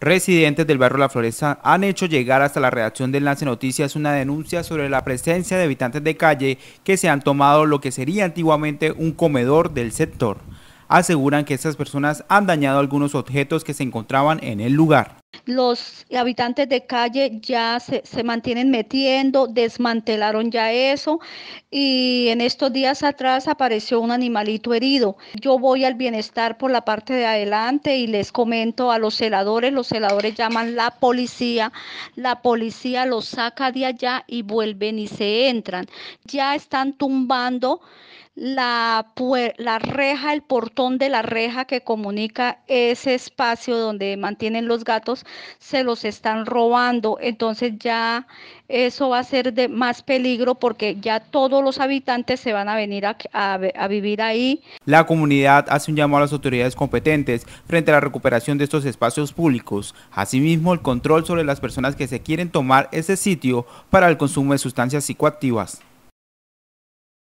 Residentes del barrio La Floresta han hecho llegar hasta la redacción de Lance Noticias una denuncia sobre la presencia de habitantes de calle que se han tomado lo que sería antiguamente un comedor del sector. Aseguran que estas personas han dañado algunos objetos que se encontraban en el lugar los habitantes de calle ya se, mantienen metiendo, desmantelaron ya eso y en estos días atrás apareció un animalito herido. Yo voy al bienestar por la parte de adelante y les comento a los celadores, los celadores llaman la policía, la policía los saca de allá y vuelven y se entran. Ya están tumbando la, reja, el portón de la reja que comunica ese espacio donde mantienen los gatos, se los están robando. Entonces ya eso va a ser de más peligro porque ya todos los habitantes se van a venir a, vivir ahí. La comunidad hace un llamado a las autoridades competentes frente a la recuperación de estos espacios públicos. Asimismo, el control sobre las personas que se quieren tomar ese sitio para el consumo de sustancias psicoactivas.